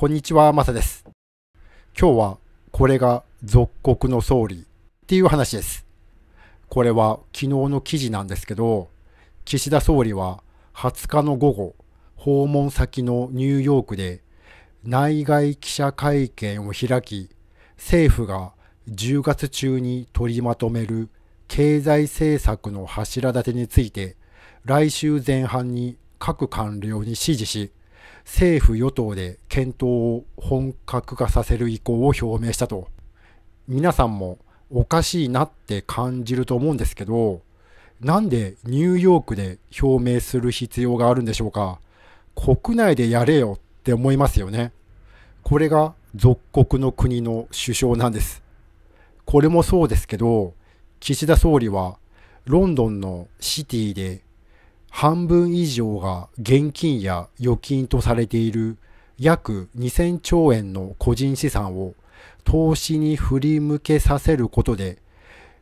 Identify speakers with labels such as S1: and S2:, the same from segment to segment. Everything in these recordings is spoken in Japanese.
S1: こんにちは、マサです。今日は、これが属国の総理っていう話です。これは昨日の記事なんですけど、岸田総理は20日の午後、訪問先のニューヨークで内外記者会見を開き、政府が10月中に取りまとめる経済政策の柱立てについて、来週前半に各官僚に指示し、政府・与党で検討を本格化させる意向を表明したと。皆さんもおかしいなって感じると思うんですけど、なんでニューヨークで表明する必要があるんでしょうか。国内でやれよって思いますよね。これが属国の国の首相なんです。これもそうですけど、岸田総理はロンドンのシティで半分以上が現金や預金とされている約2000兆円の個人資産を投資に振り向けさせることで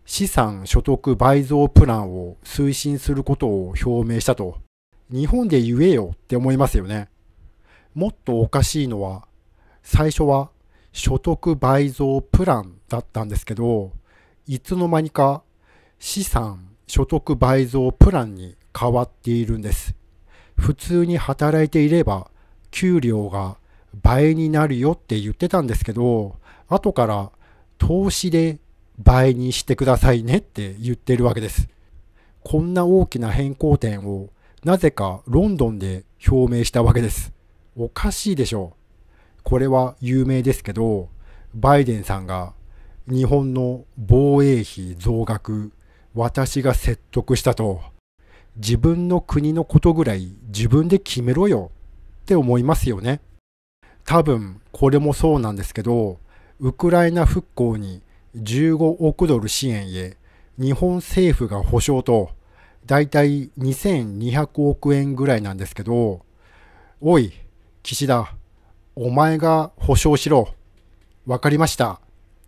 S1: 資産所得倍増プランを推進することを表明したと日本で言えよって思いますよね。もっとおかしいのは最初は所得倍増プランだったんですけどいつの間にか資産所得倍増プランに変わっているんです。普通に働いていれば給料が倍になるよって言ってたんですけど、後から投資で倍にしてくださいねって言ってるわけです。こんな大きな変更点をなぜかロンドンで表明したわけです。おかしいでしょう。これは有名ですけど、バイデンさんが日本の防衛費増額、私が説得したと自分の国のことぐらい自分で決めろよって思いますよね。多分これもそうなんですけど、ウクライナ復興に15億ドル支援へ日本政府が保証とだいたい2200億円ぐらいなんですけど、おい、岸田、お前が保証しろ。わかりました。っ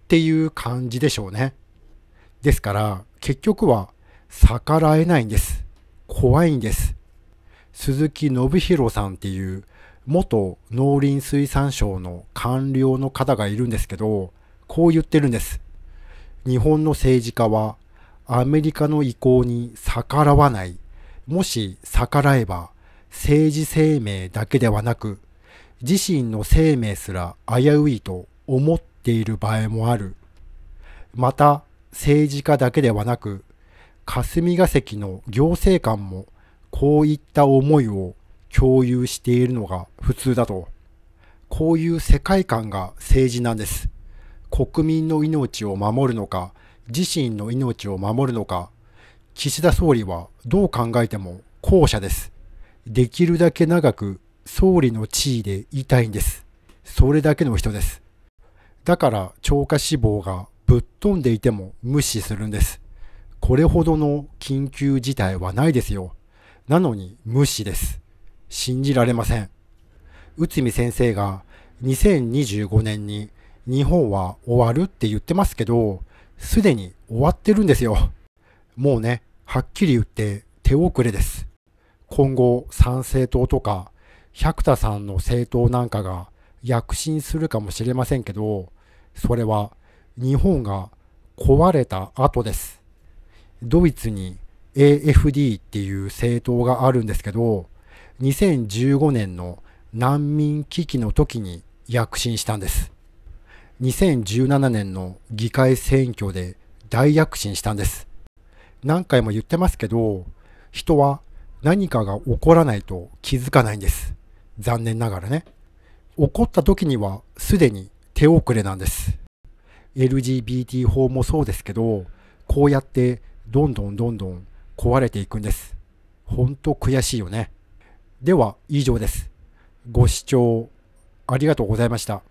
S1: ていう感じでしょうね。ですから結局は逆らえないんです。怖いんです。鈴木信弘さんっていう元農林水産省の官僚の方がいるんですけど、こう言ってるんです。日本の政治家はアメリカの意向に逆らわない。もし逆らえば政治生命だけではなく自身の生命すら危ういと思っている場合もある。また政治家だけではなく霞が関の行政官もこういった思いを共有しているのが普通だと。こういう世界観が政治なんです。国民の命を守るのか、自身の命を守るのか、岸田総理はどう考えても後者です。できるだけ長く総理の地位でいたいんです。それだけの人です。だから超過死亡がぶっ飛んでいても無視するんです。これほどの緊急事態はないですよ。なのに無視です。信じられません。内海先生が2025年に日本は終わるって言ってますけど、すでに終わってるんですよ。もうね、はっきり言って手遅れです。今後、参政党とか、百田さんの政党なんかが躍進するかもしれませんけど、それは日本が壊れた後です。ドイツに AFD っていう政党があるんですけど、2015年の難民危機の時に躍進したんです。2017年の議会選挙で大躍進したんです。何回も言ってますけど、人は何かが起こらないと気づかないんです。残念ながらね。起こった時にはすでに手遅れなんです。LGBT 法もそうですけど、こうやってどんどんどんどん壊れていくんです。ほんと悔しいよね。では以上です。ご視聴ありがとうございました。